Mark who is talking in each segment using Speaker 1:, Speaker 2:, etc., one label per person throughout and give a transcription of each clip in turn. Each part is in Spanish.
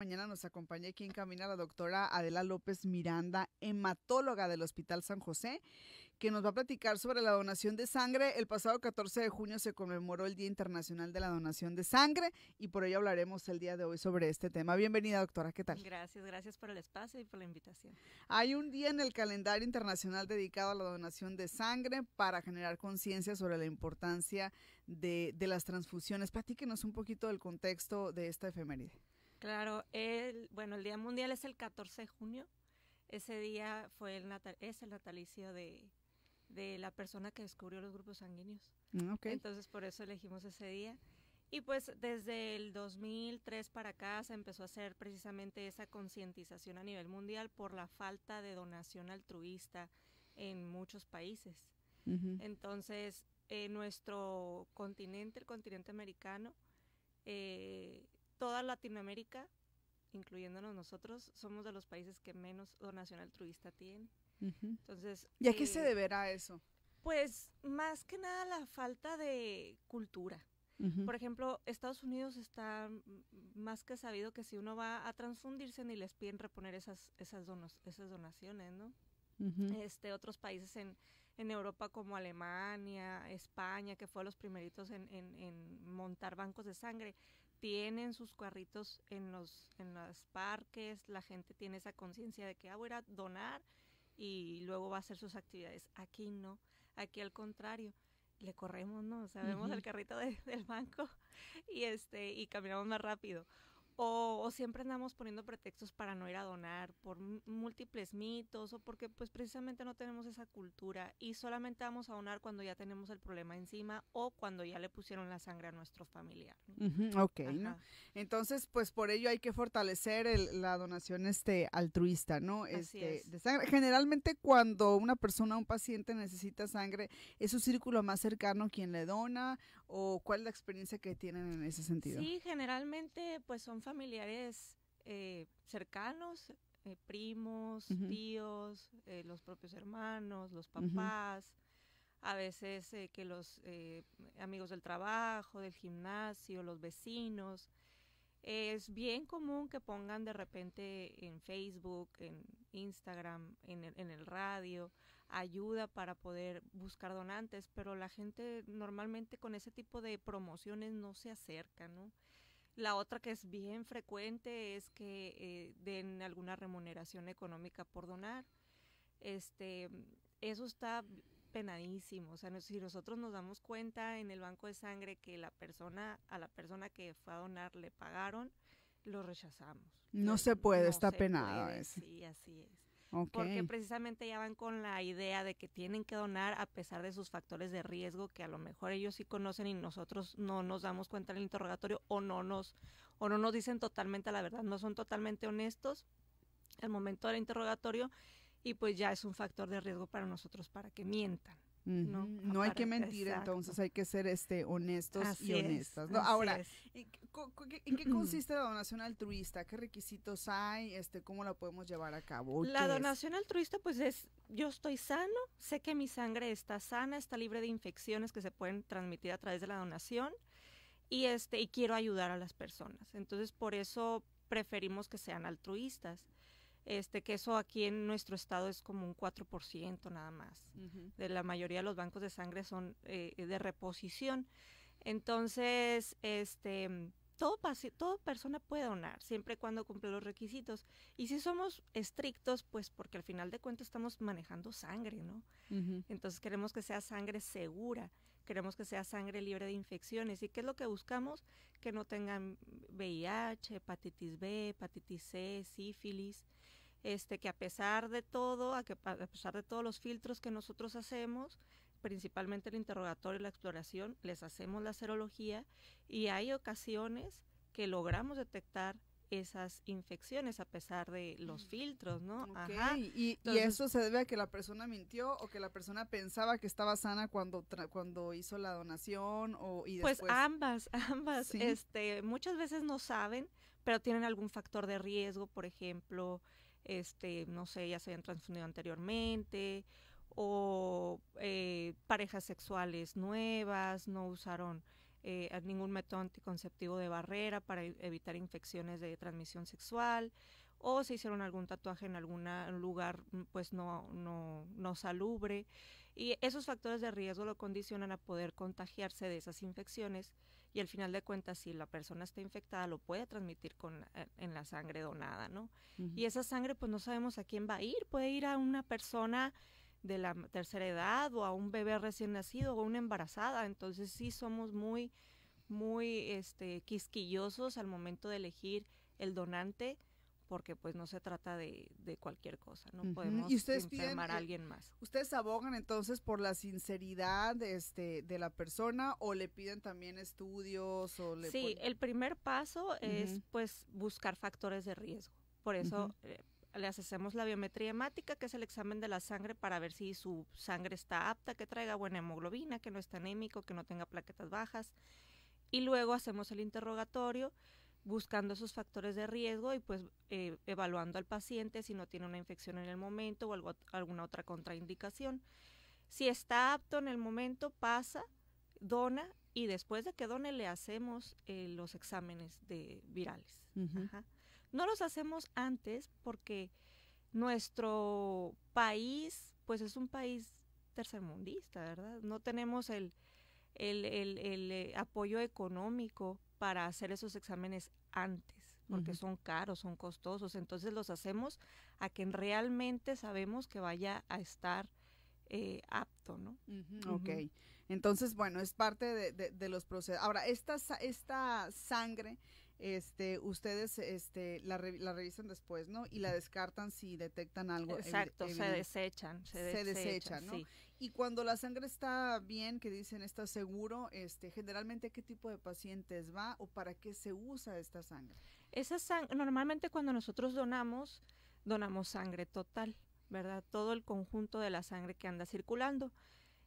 Speaker 1: Mañana nos acompaña aquí en Camina la doctora Adela López Miranda, hematóloga del Hospital San José, que nos va a platicar sobre la donación de sangre. El pasado 14 de junio se conmemoró el Día Internacional de la Donación de Sangre y por ello hablaremos el día de hoy sobre este tema. Bienvenida, doctora, ¿qué tal?
Speaker 2: Gracias, gracias por el espacio y por la invitación.
Speaker 1: Hay un día en el calendario internacional dedicado a la donación de sangre para generar conciencia sobre la importancia de, de las transfusiones. Platíquenos un poquito del contexto de esta efeméride.
Speaker 2: Claro, el, bueno, el Día Mundial es el 14 de junio. Ese día fue el natal, es el natalicio de, la persona que descubrió los grupos sanguíneos. Mm, Entonces, por eso elegimos ese día. Y pues desde el 2003 para acá se empezó a hacer precisamente esa concientización a nivel mundial por la falta de donación altruista en muchos países. Entonces, en nuestro continente, el continente americano, eh, toda Latinoamérica, incluyéndonos nosotros, somos de los países que menos donación altruista tienen. Entonces, ¿y a qué se eh, deberá eso? Pues más que nada la falta de cultura. Por ejemplo, Estados Unidos está más que sabido que si uno va a transfundirse ni les piden reponer esas, esas, donos, esas donaciones, ¿no? este, otros países en, Europa como Alemania, España, que fue los primeritos en, en montar bancos de sangre, tienen sus carritos en los en los parques, la gente tiene esa conciencia de que ah, voy a donar y luego va a hacer sus actividades. Aquí no, aquí al contrario, le corremos, ¿no? O sea, vemos el carrito del banco y este y caminamos más rápido. O, siempre andamos poniendo pretextos para no ir a donar por múltiples mitos o porque pues precisamente no tenemos esa cultura y solamente vamos a donar cuando ya tenemos el problema encima o cuando ya le pusieron la sangre a nuestro familiar. ok, Entonces pues por ello hay que fortalecer
Speaker 1: la donación este altruista, ¿no? Este, es. de sangre. Generalmente cuando una persona, un paciente necesita sangre, es su círculo más cercano quien le dona o cuál es la experiencia que tienen en ese sentido. Sí,
Speaker 2: generalmente pues son familiares eh, cercanos, eh, primos, tíos, eh, los propios hermanos, los papás, a veces que los amigos del trabajo, del gimnasio, los vecinos. Es bien común que pongan de repente en Facebook, en Instagram, en el, en el radio, ayuda para poder buscar donantes, pero la gente normalmente con ese tipo de promociones no se acerca, ¿no? La otra que es bien frecuente es que eh, den alguna remuneración económica por donar. Este, eso está penadísimo. O sea, si nosotros nos damos cuenta en el banco de sangre que la persona, a la persona que fue a donar le pagaron, lo rechazamos.
Speaker 1: No se puede, está penado. Sí,
Speaker 2: así es. Porque precisamente ya van con la idea de que tienen que donar a pesar de sus factores de riesgo que a lo mejor ellos sí conocen y nosotros no nos damos cuenta en el interrogatorio o no nos o no nos dicen totalmente la verdad, no son totalmente honestos al momento del interrogatorio y pues ya es un factor de riesgo para nosotros para que mientan.
Speaker 1: ¿no? hay que mentir entonces, hay que ser este honestos y honestas. Ahora, ¿en qué, consiste la donación altruista? ¿Qué requisitos hay? Este, ¿Cómo la podemos llevar a cabo? La
Speaker 2: donación altruista pues es, yo estoy sano, sé que mi sangre está sana, está libre de infecciones que se pueden transmitir a través de la donación y, este, y quiero ayudar a las personas. Entonces por eso preferimos que sean altruistas. Este, que eso aquí en nuestro estado es como un 4% nada más. De la mayoría de los bancos de sangre son eh, eh, de reposición. Entonces, este, todo, todo persona puede donar, siempre y cuando cumple los requisitos. Y si somos estrictos, pues porque al final de cuentas estamos manejando sangre, ¿no? Entonces queremos que sea sangre segura queremos que sea sangre libre de infecciones. ¿Y qué es lo que buscamos? Que no tengan VIH, hepatitis B, hepatitis C, sífilis. Este, que a pesar de todo, a, que, a pesar de todos los filtros que nosotros hacemos, principalmente el interrogatorio y la exploración, les hacemos la serología y hay ocasiones que logramos detectar esas infecciones a pesar de los mm. filtros, ¿no?
Speaker 1: ¿Y, eso se debe a que la persona mintió o que la persona pensaba que estaba sana cuando cuando hizo la donación o pues después... Pues
Speaker 2: ambas, ambas, este, muchas veces no saben, pero tienen algún factor de riesgo, por ejemplo, este, no sé, ya se habían transfundido anteriormente o eh, parejas sexuales nuevas, no usaron eh, ningún método anticonceptivo de barrera para e-, evitar infecciones de transmisión sexual o se hicieron algún tatuaje en algún lugar mm, pues no, no, salubre y esos factores de riesgo lo condicionan a poder contagiarse de esas infecciones y al final de cuentas si la persona está infectada lo puede transmitir con eh, en la sangre donada, ¿no? Y esa sangre pues no sabemos a quién va a ir, puede ir a una persona de la tercera edad o a un bebé recién nacido o una embarazada. Entonces sí somos muy, muy este, quisquillosos al momento de elegir el donante porque pues no se trata de, de cualquier cosa, no podemos ustedes a alguien más.
Speaker 1: ¿Ustedes abogan entonces por la sinceridad de, este, de la persona o le piden también estudios? O sí, el
Speaker 2: primer paso es pues buscar factores de riesgo. Por eso le hacemos la biometría hemática, que es el examen de la sangre para ver si su sangre está apta, que traiga buena hemoglobina, que no está anémico, que no tenga plaquetas bajas. Y luego hacemos el interrogatorio buscando esos factores de riesgo y pues eh, evaluando al paciente si no tiene una infección en el momento o alguna otra contraindicación. Si está apto en el momento, pasa, dona y después de que done le hacemos eh, los exámenes de virales. Ajá. No los hacemos antes porque nuestro país, pues es un país tercermundista, ¿verdad? No tenemos el, el, el, el eh, apoyo económico para hacer esos exámenes antes, porque son caros, son costosos. Entonces los hacemos a quien realmente sabemos que vaya a estar eh, apto, ¿no? Ok. Entonces, bueno, es parte de, de, los
Speaker 1: procesos. Ahora, esta, esta sangre este, ustedes este, la, revisan después, ¿no? Y la descartan si detectan algo. Exacto, se desechan. Se, ¿no? Y cuando la sangre está bien, que dicen está seguro, este, generalmente
Speaker 2: qué tipo de pacientes va o para qué se usa esta sangre. Esa normalmente cuando nosotros donamos, donamos sangre total, ¿verdad? Todo el conjunto de la sangre que anda circulando.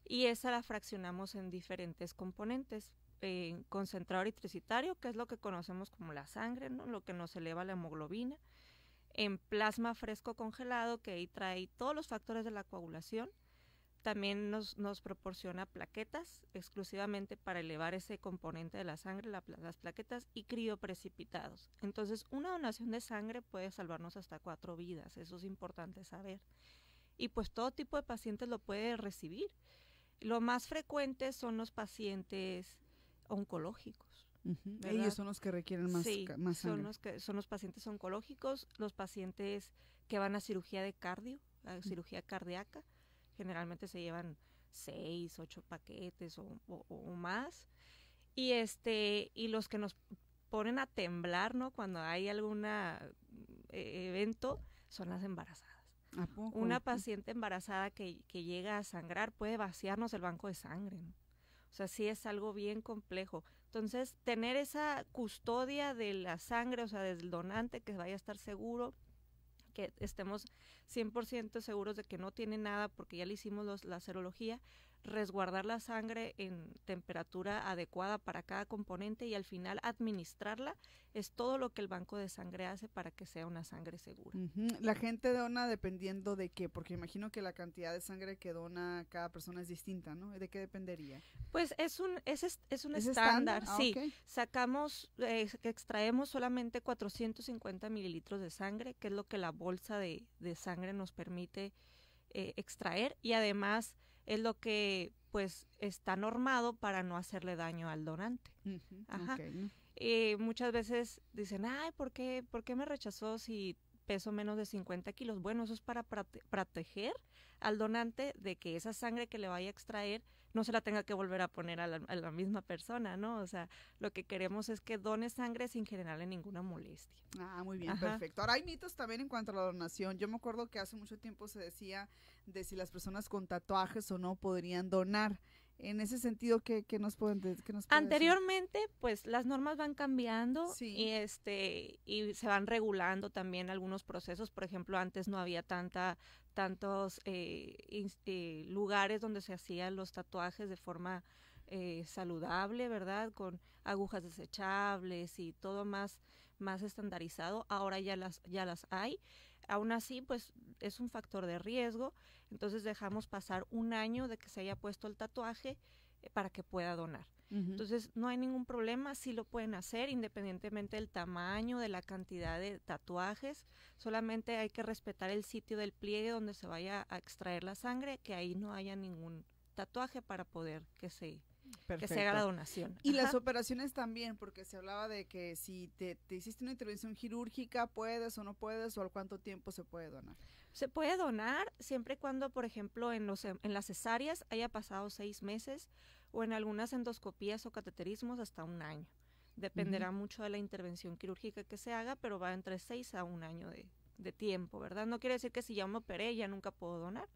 Speaker 2: Y esa la fraccionamos en diferentes componentes concentrado concentrador eritrocitario, que es lo que conocemos como la sangre, ¿no? lo que nos eleva la hemoglobina, en plasma fresco congelado, que ahí trae todos los factores de la coagulación. También nos, proporciona plaquetas exclusivamente para elevar ese componente de la sangre, las plaquetas y crioprecipitados. Entonces, una donación de sangre puede salvarnos hasta cuatro vidas, eso es importante saber. Y pues todo tipo de pacientes lo puede recibir. Lo más frecuente son los pacientes oncológicos. Ellos son los que requieren más, más Son los, que, son los pacientes oncológicos, los pacientes que van a cirugía de cardio, a cirugía cardíaca, generalmente se llevan seis, ocho paquetes o, más. Y este, y los que nos ponen a temblar, ¿no? Cuando hay algún eh, evento, son las embarazadas. Una paciente embarazada que, que, llega a sangrar puede vaciarnos el banco de sangre, o sea, sí es algo bien complejo. Entonces, tener esa custodia de la sangre, o sea, del donante, que vaya a estar seguro, que estemos 100% seguros de que no tiene nada porque ya le hicimos la serología, resguardar la sangre en temperatura adecuada para cada componente y al final administrarla es todo lo que el banco de sangre hace para que sea una sangre segura.
Speaker 1: La gente dona dependiendo de qué, porque imagino que la cantidad de sangre que dona cada persona es distinta, ¿no? ¿De qué dependería?
Speaker 2: Pues es un, es, un estándar, ah, sí. Sacamos, eh, extraemos solamente 450 mililitros de sangre, que es lo que la bolsa de, sangre nos permite eh, extraer y además es lo que pues está normado para no hacerle daño al donante. Ajá. Eh, muchas veces dicen, ay, ¿por qué, ¿por qué me rechazó si peso menos de 50 kilos? Bueno, eso es para proteger al donante de que esa sangre que le vaya a extraer no se la tenga que volver a poner a la, misma persona, ¿no? O sea, lo que queremos es que done sangre sin generarle ninguna molestia. Ah, muy bien, perfecto.
Speaker 1: Ahora hay mitos también en cuanto a la donación. Yo me acuerdo que hace mucho tiempo se decía de si las personas con tatuajes o no podrían donar en ese sentido que, que nos pueden que nos anteriormente
Speaker 2: pues las normas van cambiando y este y se van regulando también algunos procesos por ejemplo antes no había tanta tantos eh, eh, lugares donde se hacían los tatuajes de forma eh, saludable verdad con agujas desechables y todo más más estandarizado ahora ya las ya las hay aún así pues es un factor de riesgo entonces dejamos pasar un año de que se haya puesto el tatuaje eh, para que pueda donar. Entonces no hay ningún problema, sí lo pueden hacer independientemente del tamaño, de la cantidad de tatuajes, solamente hay que respetar el sitio del pliegue donde se vaya a extraer la sangre, que ahí no haya ningún tatuaje para poder que se se haga la donación. Y las
Speaker 1: operaciones también, porque se hablaba de que si te, hiciste una intervención quirúrgica, puedes
Speaker 2: o no puedes, o al cuánto tiempo se puede donar. Se puede donar siempre cuando, por ejemplo, en, los, en las cesáreas haya pasado seis meses o en algunas endoscopías o cateterismos hasta un año. Dependerá mucho de la intervención quirúrgica que se haga, pero va entre seis a un año de, tiempo, ¿verdad? No quiere decir que si ya me operé ya nunca puedo donar,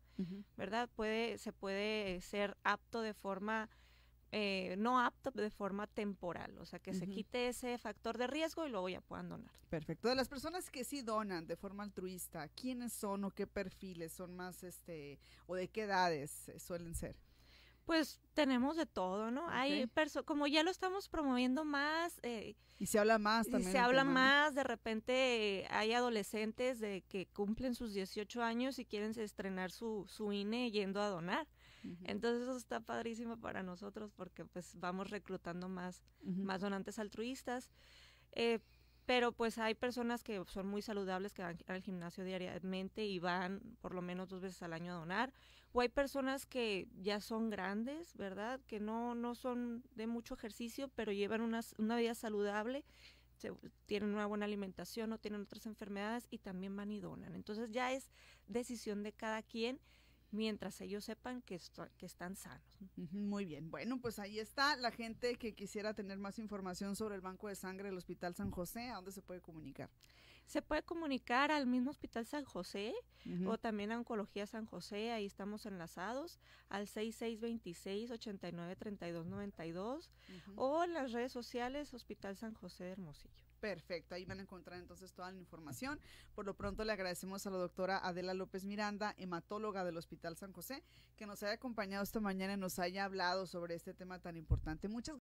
Speaker 2: ¿verdad? Puede, se puede ser apto de forma eh, no apto de forma temporal, o sea, que se quite ese factor de riesgo y luego ya puedan donar. Perfecto. De las personas que
Speaker 1: sí donan de forma altruista, ¿quiénes son o qué perfiles son más, este, o de qué
Speaker 2: edades eh, suelen ser? Pues tenemos de todo, ¿no? Hay como ya lo estamos promoviendo más. Eh, y
Speaker 1: se habla más también. Y se habla
Speaker 2: más, de repente hay adolescentes de que cumplen sus 18 años y quieren estrenar su, su INE yendo a donar. Entonces eso está padrísimo para nosotros porque pues vamos reclutando más, más donantes altruistas. Eh, pero pues hay personas que son muy saludables, que van al gimnasio diariamente y van por lo menos dos veces al año a donar. O hay personas que ya son grandes, ¿verdad? Que no, son de mucho ejercicio, pero llevan una, una vida saludable, tienen una buena alimentación, no tienen otras enfermedades y también van y donan. Entonces ya es decisión de cada quien mientras ellos sepan que, que están sanos. Muy bien, bueno, pues ahí está la gente que quisiera
Speaker 1: tener más información sobre el Banco de Sangre del Hospital San José, ¿a dónde se puede comunicar? Se puede
Speaker 2: comunicar al mismo Hospital San José o también a Oncología San José, ahí estamos enlazados al 6626-893292 o en las redes sociales Hospital San José Hermosillo. Perfecto, ahí van a encontrar entonces toda la información.
Speaker 1: Por lo pronto le agradecemos a la doctora Adela López Miranda, hematóloga del Hospital San José, que nos haya acompañado esta mañana y nos haya hablado sobre este tema tan importante. Muchas